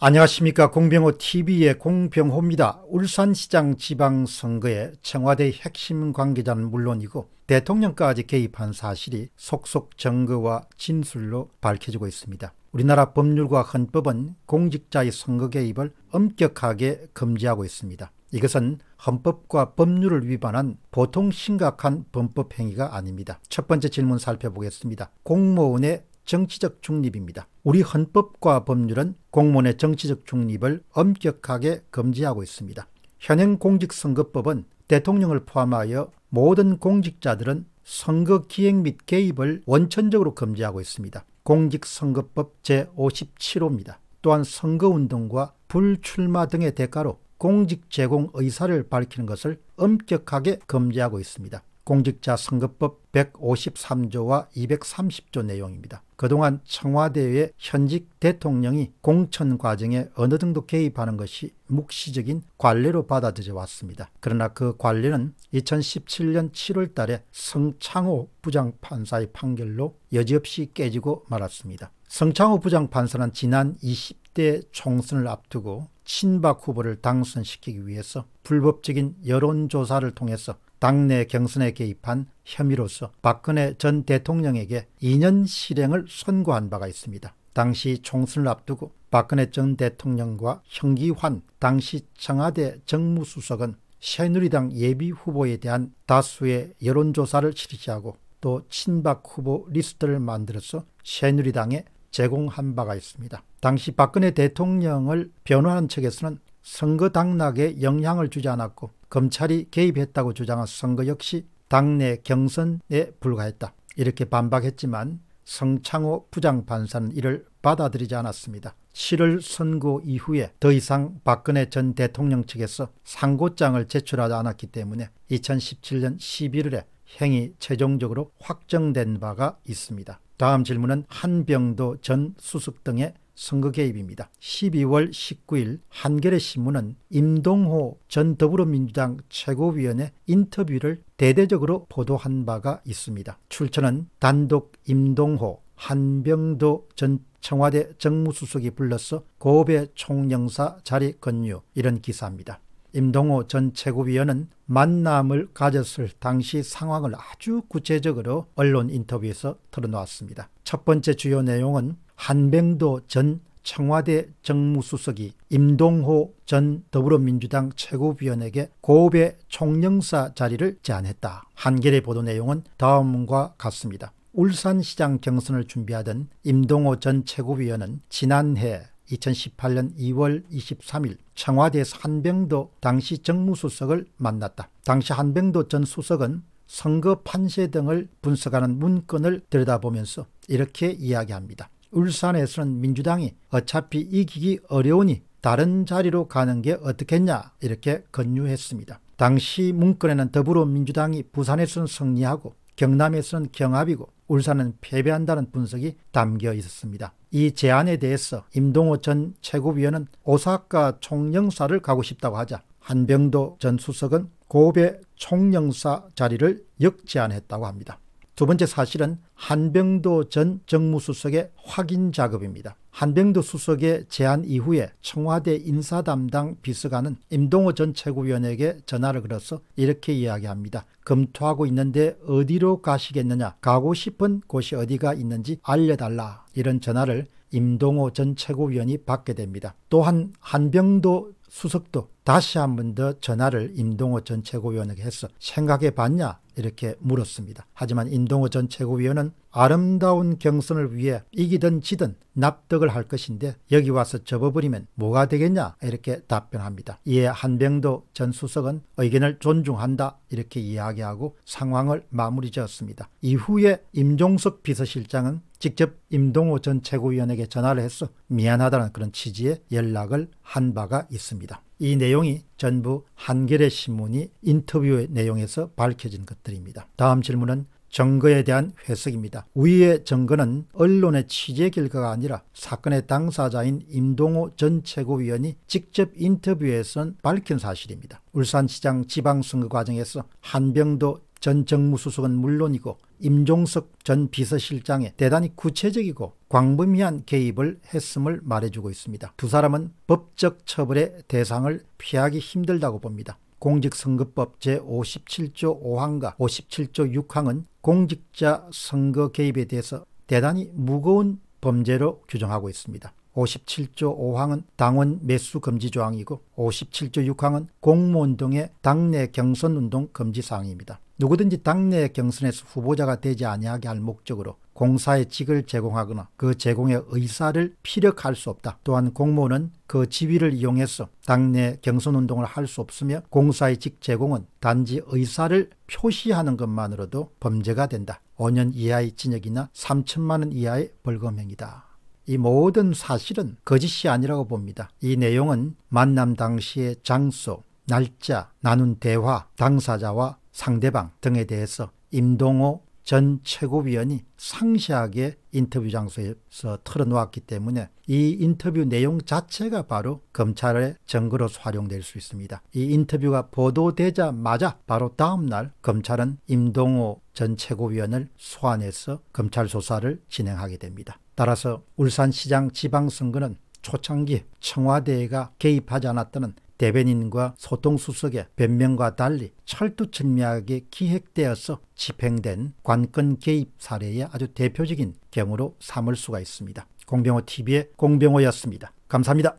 안녕하십니까 공병호 TV의 공병호입니다. 울산시장 지방선거에 청와대 핵심 관계자는 물론이고 대통령까지 개입한 사실이 속속 증거와 진술로 밝혀지고 있습니다. 우리나라 법률과 헌법은 공직자의 선거 개입을 엄격하게 금지하고 있습니다. 이것은 헌법과 법률을 위반한 보통 심각한 범법 행위가 아닙니다. 첫 번째 질문 살펴보겠습니다. 공무원의 정치적 중립입니다. 우리 헌법과 법률은 공무원의 정치적 중립을 엄격하게 금지하고 있습니다. 현행 공직선거법은 대통령을 포함하여 모든 공직자들은 선거 기행 및 개입을 원천적으로 금지하고 있습니다. 공직선거법 제57호입니다. 또한 선거운동과 불출마 등의 대가로 공직 제공 의사를 밝히는 것을 엄격하게 금지하고 있습니다. 공직자 선거법 153조와 230조 내용입니다. 그동안 청와대의 현직 대통령이 공천 과정에 어느 정도 개입하는 것이 묵시적인 관례로 받아들여 왔습니다. 그러나 그 관례는 2017년 7월 달에 성창호 부장판사의 판결로 여지없이 깨지고 말았습니다. 성창호 부장판사는 지난 20대 총선을 앞두고 친박 후보를 당선시키기 위해서 불법적인 여론조사를 통해서 당내 경선에 개입한 혐의로서 박근혜 전 대통령에게 2년 실행을 선고한 바가 있습니다. 당시 총선을 앞두고 박근혜 전 대통령과 형기환 당시 청와대 정무수석은 새누리당 예비 후보에 대한 다수의 여론조사를 실시하고 또 친박 후보 리스트를 만들어서 새누리당에 제공한 바가 있습니다. 당시 박근혜 대통령을 변호하는 측에서는 선거 당락에 영향을 주지 않았고 검찰이 개입했다고 주장한 선거 역시 당내 경선에 불과했다. 이렇게 반박했지만 성창호 부장판사는 이를 받아들이지 않았습니다. 7월 선거 이후에 더 이상 박근혜 전 대통령 측에서 상고장을 제출하지 않았기 때문에 2017년 11월에 행위 최종적으로 확정된 바가 있습니다. 다음 질문은 한병도 전 수석 등의 선거 개입입니다. 12월 19일 한겨레 신문은 임동호 전 더불어민주당 최고위원의 인터뷰를 대대적으로 보도한 바가 있습니다. 출처는 단독 임동호 한병도 전 청와대 정무수석이 불러서 고배 총영사 자리 건유 이런 기사입니다. 임동호 전 최고위원은 만남을 가졌을 당시 상황을 아주 구체적으로 언론 인터뷰에서 털어놓았습니다. 첫 번째 주요 내용은 한병도 전 청와대 정무수석이 임동호 전 더불어민주당 최고위원에게 고의 총영사 자리를 제안했다. 한겨레 보도 내용은 다음과 같습니다. 울산시장 경선을 준비하던 임동호 전 최고위원은 지난해 2018년 2월 23일 청와대에서 한병도 당시 정무수석을 만났다. 당시 한병도 전 수석은 선거 판세 등을 분석하는 문건을 들여다보면서 이렇게 이야기합니다. 울산에서는 민주당이 어차피 이기기 어려우니 다른 자리로 가는 게 어떻겠냐 이렇게 건유했습니다. 당시 문건에는 더불어민주당이 부산에서는 승리하고 경남에서는 경합이고 울산은 패배한다는 분석이 담겨 있었습니다. 이 제안에 대해서 임동호 전 최고위원은 오사카 총영사를 가고 싶다고 하자 한병도 전 수석은 고베 총영사 자리를 역제안했다고 합니다. 두 번째 사실은 한병도 전 정무수석의 확인 작업입니다. 한병도 수석의 제안 이후에 청와대 인사담당 비서관은 임동호 전 최고위원에게 전화를 걸어서 이렇게 이야기합니다. 검토하고 있는데 어디로 가시겠느냐 가고 싶은 곳이 어디가 있는지 알려달라 이런 전화를 임동호 전 최고위원이 받게 됩니다. 또한 한병도 수석도 다시 한 번 더 전화를 임동호 전 최고위원에게 해서 생각해 봤냐? 이렇게 물었습니다. 하지만 임동호 전 최고위원은 아름다운 경선을 위해 이기든 지든 납득을 할 것인데 여기 와서 접어버리면 뭐가 되겠냐 이렇게 답변합니다. 이에 한병도 전 수석은 의견을 존중한다 이렇게 이야기하고 상황을 마무리 지었습니다. 이후에 임종석 비서실장은 직접 임동호 전 최고위원에게 전화를 해서 미안하다는 그런 취지의 연락을 한 바가 있습니다. 이 내용이 전부 한겨레 신문이 인터뷰 의 내용에서 밝혀진 것들입니다. 다음 질문은 증거에 대한 회석입니다. 위의 증거는 언론의 취재 결과가 아니라 사건의 당사자인 임동호 전 최고위원이 직접 인터뷰에서 밝힌 사실입니다. 울산시장 지방선거 과정에서 한병도 전 정무수석은 물론이고 임종석 전 비서실장의 대단히 구체적이고 광범위한 개입을 했음을 말해주고 있습니다. 두 사람은 법적 처벌의 대상을 피하기 힘들다고 봅니다. 공직선거법 제57조 5항과 57조 6항은 공직자 선거 개입에 대해서 대단히 무거운 범죄로 규정하고 있습니다. 57조 5항은 당원 매수 금지 조항이고 57조 6항은 공무원 등의 당내 경선 운동 금지 사항입니다. 누구든지 당내 경선에서 후보자가 되지 아니하게 할 목적으로 공사의 직을 제공하거나 그 제공의 의사를 피력할 수 없다. 또한 공무원은 그 지위를 이용해서 당내 경선운동을 할 수 없으며 공사의 직 제공은 단지 의사를 표시하는 것만으로도 범죄가 된다. 5년 이하의 징역이나 3천만 원 이하의 벌금형이다. 이 모든 사실은 거짓이 아니라고 봅니다. 이 내용은 만남 당시의 장소, 날짜, 나눈 대화, 당사자와 상대방 등에 대해서 임동호 전 최고위원이 상세하게 인터뷰 장소에서 털어놓았기 때문에 이 인터뷰 내용 자체가 바로 검찰의 증거로 활용될 수 있습니다. 이 인터뷰가 보도되자마자 바로 다음날 검찰은 임동호 전 최고위원을 소환해서 검찰 조사를 진행하게 됩니다. 따라서 울산시장 지방선거는 초창기 청와대가 개입하지 않았다는 대변인과 소통수석의 변명과 달리 철두철미하게 기획되어서 집행된 관건 개입 사례의 아주 대표적인 경우로 삼을 수가 있습니다. 공병호TV의 공병호였습니다. 감사합니다.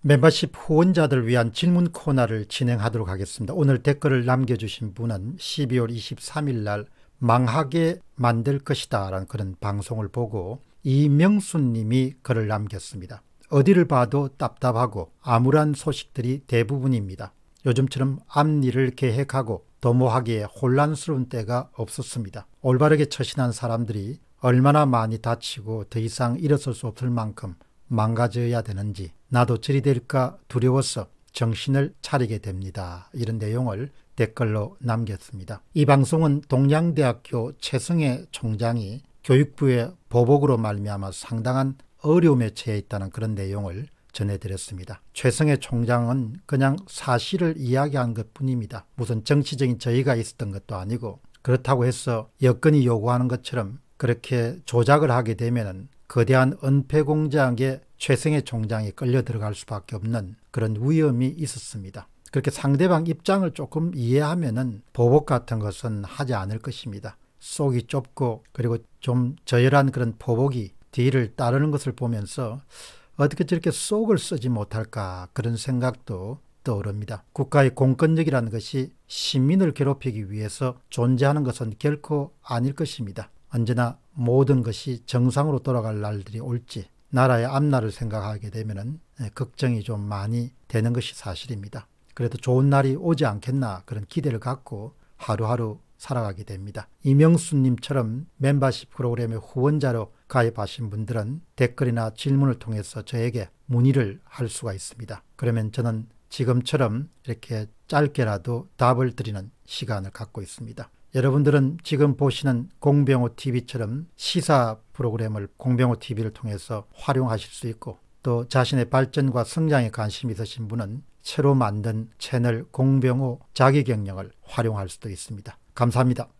멤버십 후원자들 위한 질문 코너를 진행하도록 하겠습니다. 오늘 댓글을 남겨주신 분은 12월 23일 날 망하게 만들 것이다 라는 그런 방송을 보고 이명순님이 글을 남겼습니다. 어디를 봐도 답답하고 암울한 소식들이 대부분입니다. 요즘처럼 앞일을 계획하고 도모하기에 혼란스러운 때가 없었습니다. 올바르게 처신한 사람들이 얼마나 많이 다치고 더 이상 일어설 수 없을 만큼 망가져야 되는지 나도 저리 될까 두려워서 정신을 차리게 됩니다. 이런 내용을 댓글로 남겼습니다. 이 방송은 동양대학교 최승혜 총장이 교육부의 보복으로 말미암아 상당한 어려움에 처해 있다는 그런 내용을 전해드렸습니다. 최성의 총장은 그냥 사실을 이야기한 것 뿐입니다. 무슨 정치적인 저의가 있었던 것도 아니고 그렇다고 해서 여건이 요구하는 것처럼 그렇게 조작을 하게 되면 거대한 은폐 공장에 최성의 총장이 끌려 들어갈 수밖에 없는 그런 위험이 있었습니다. 그렇게 상대방 입장을 조금 이해하면은 보복 같은 것은 하지 않을 것입니다. 속이 좁고 그리고 좀 저열한 그런 포복이 뒤를 따르는 것을 보면서 어떻게 저렇게 속을 쓰지 못할까 그런 생각도 떠오릅니다. 국가의 공권력이라는 것이 시민을 괴롭히기 위해서 존재하는 것은 결코 아닐 것입니다. 언제나 모든 것이 정상으로 돌아갈 날들이 올지 나라의 앞날을 생각하게 되면 예, 걱정이 좀 많이 되는 것이 사실입니다. 그래도 좋은 날이 오지 않겠나 그런 기대를 갖고 하루하루 살아가게 됩니다. 이명수님처럼 멤버십 프로그램의 후원자로 가입하신 분들은 댓글이나 질문을 통해서 저에게 문의를 할 수가 있습니다. 그러면 저는 지금처럼 이렇게 짧게라도 답을 드리는 시간을 갖고 있습니다. 여러분들은 지금 보시는 공병호 TV처럼 시사 프로그램을 공병호 TV를 통해서 활용하실 수 있고 또 자신의 발전과 성장에 관심 있으신 분은 새로 만든 채널 공병호 자기 경영을 활용할 수도 있습니다. 감사합니다.